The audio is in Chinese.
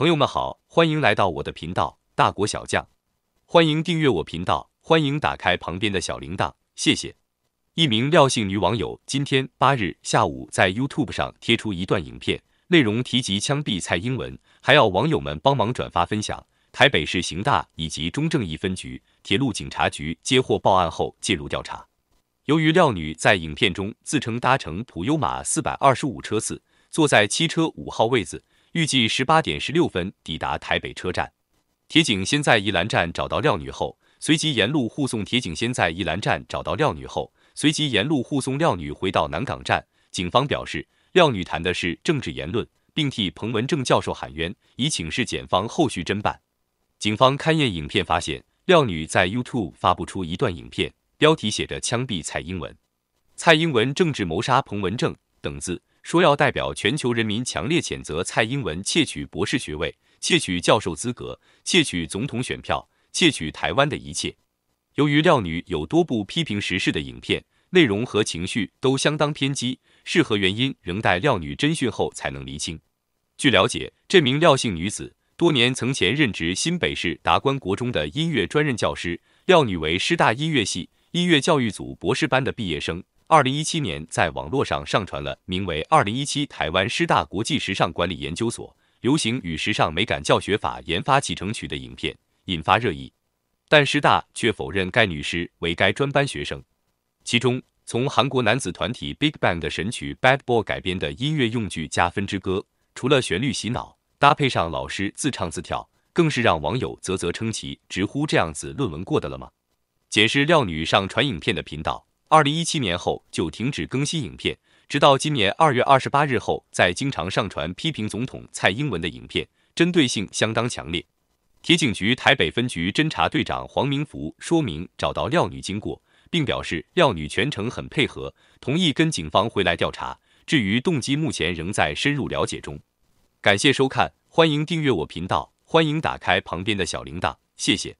朋友们好，欢迎来到我的频道《大国小将》，欢迎订阅我频道，欢迎打开旁边的小铃铛，谢谢。一名廖姓女网友今天八日下午在 YouTube 上贴出一段影片，内容提及枪毙蔡英文，还要网友们帮忙转发分享。台北市刑大以及中正一分局铁路警察局接获报案后介入调查。由于廖女在影片中自称搭乘普悠玛四百二十五车次，坐在七车五号位子。预计十八点十六分抵达台北车站。铁警先在宜兰站找到廖女后，随即沿路护送。铁警先在宜兰站找到廖女后，随即沿路护送廖女回到南港站。警方表示，廖女谈的是政治言论，并替彭文正教授喊冤，已请示检方后续侦办。警方勘验影片发现，廖女在 YouTube 发布出一段影片，标题写着“枪毙蔡英文，蔡英文政治谋杀彭文正”等字。说要代表全球人民强烈谴责蔡英文窃取博士学位、窃取教授资格、窃取总统选票、窃取台湾的一切。由于廖女有多部批评时事的影片，内容和情绪都相当偏激，是何原因仍待廖女侦讯后才能厘清。据了解，这名廖姓女子多年曾前任职新北市达官国中的音乐专任教师，廖女为师大音乐系音乐教育组博士班的毕业生。二零一七年，在网络上上传了名为《二零一七台湾师大国际时尚管理研究所流行与时尚美感教学法研发启程曲》的影片，引发热议。但师大却否认该女师为该专班学生。其中，从韩国男子团体 BigBang 的神曲《Bad Boy》改编的音乐用具加分之歌，除了旋律洗脑，搭配上老师自唱自跳，更是让网友啧啧称奇，直呼这样子论文过的了吗？解释廖女上传影片的频道。二零一七年后就停止更新影片，直到今年二月二十八日后，再经常上传批评总统蔡英文的影片，针对性相当强烈。铁警局台北分局侦查队长黄明福说明找到廖女经过，并表示廖女全程很配合，同意跟警方回来调查。至于动机，目前仍在深入了解中。感谢收看，欢迎订阅我频道，欢迎打开旁边的小铃铛，谢谢。